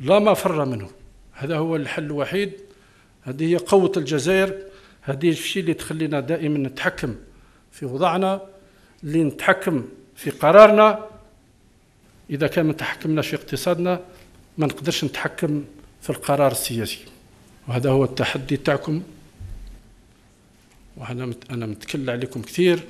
لا مفر منه هذا هو الحل الوحيد هذه هي قوة الجزائر هذه الشيء اللي تخلينا دائما نتحكم في وضعنا اللي نتحكم في قرارنا إذا كان ما تحكمناش في اقتصادنا ما نقدرش نتحكم في القرار السياسي وهذا هو التحدي تاعكم وأنا أنا متكل عليكم كثير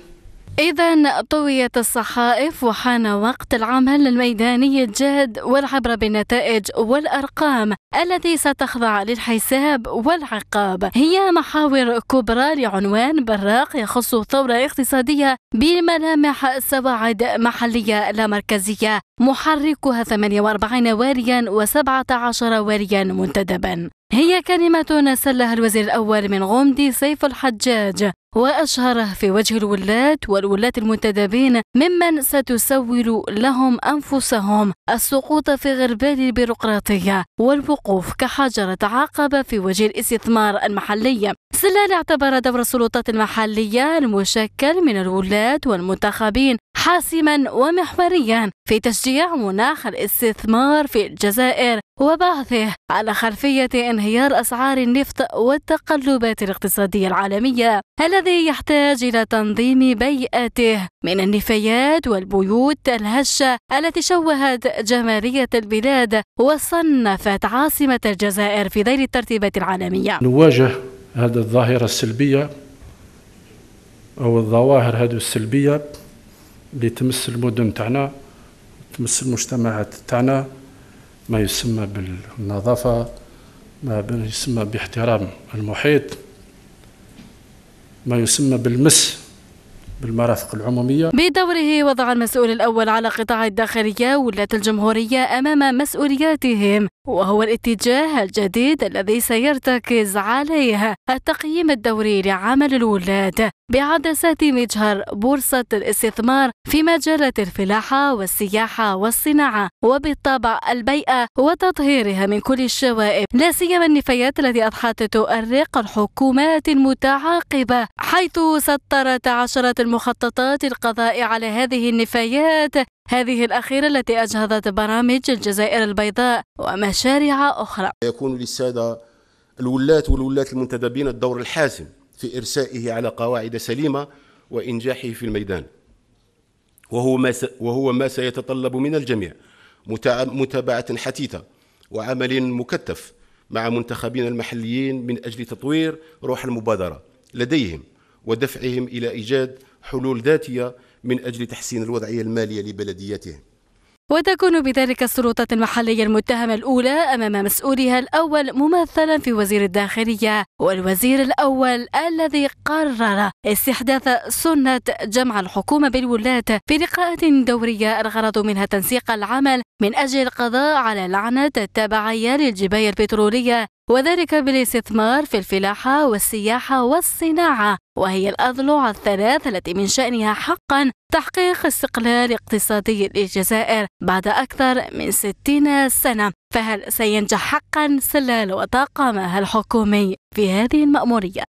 إذا طويت الصحائف وحان وقت العمل الميداني الجاد والعبر بالنتائج والأرقام التي ستخضع للحساب والعقاب هي محاور كبرى لعنوان براق يخص ثورة اقتصادية بملامح سواعد محلية لا مركزية محركها 48 واريا و17 واريا منتدبا هي كلمة سلها الوزير الأول من غومدي سيف الحجاج وأشهره في وجه الولاة والولاة المنتدبين ممن ستسول لهم أنفسهم السقوط في غربال البيروقراطية والوقوف كحجرة عقبة في وجه الاستثمار المحلي سلال اعتبر دور السلطات المحلية المشكل من الولاة والمنتخبين حاسما ومحوريا في تشجيع مناخ الاستثمار في الجزائر وبعثه على خلفية انهيار أسعار النفط والتقلبات الاقتصادية العالمية الذي يحتاج إلى تنظيم بيئته من النفايات والبيوت الهشة التي شوهت جمالية البلاد وصنفت عاصمة الجزائر في ذيل الترتيبات العالمية نواجه هذه الظاهرة السلبية أو الظواهر هذه السلبية اللي تمس المدن تاعنا تمس المجتمعات تاعنا ما يسمى بالنظافة ما يسمى باحترام المحيط ما يسمى بالمس بالمرافق العمومية بدوره وضع المسؤول الأول على قطاع الداخلية ولاة الجمهورية أمام مسؤولياتهم وهو الاتجاه الجديد الذي سيرتكز عليه التقييم الدوري لعمل الولاد بعدسة مجهر بورصة الاستثمار في مجالة الفلاحة والسياحة والصناعة وبالطبع البيئة وتطهيرها من كل الشوائب لا سيما النفايات التي أضحت تؤرق الحكومات المتعاقبة حيث سطرت عشرة المخططات القضاء على هذه النفايات هذه الأخيرة التي أجهضت برامج الجزائر البيضاء ومشاريع أخرى يكون للسادة الولاة والولاة المنتدبين الدور الحاسم في إرسائه على قواعد سليمة وإنجاحه في الميدان وهو ما, وهو ما سيتطلب من الجميع متابعة حثيثة وعمل مكثف مع منتخبين المحليين من أجل تطوير روح المبادرة لديهم ودفعهم إلى إيجاد حلول ذاتية من أجل تحسين الوضعية المالية لبلدياته وتكون بذلك السلطات المحلية المتهمة الأولى أمام مسؤولها الأول ممثلا في وزير الداخلية والوزير الأول الذي قرر استحداث سنة جمع الحكومة بالولاة في لقاءات دورية الغرض منها تنسيق العمل من أجل القضاء على لعنة التبعية للجباية البترولية وذلك بالاستثمار في الفلاحة والسياحة والصناعة وهي الأضلع الثلاث التي من شأنها حقا تحقيق استقلال اقتصادي للجزائر بعد أكثر من 60 سنة فهل سينجح حقا سلال وطاقمها الحكومي في هذه المأمورية؟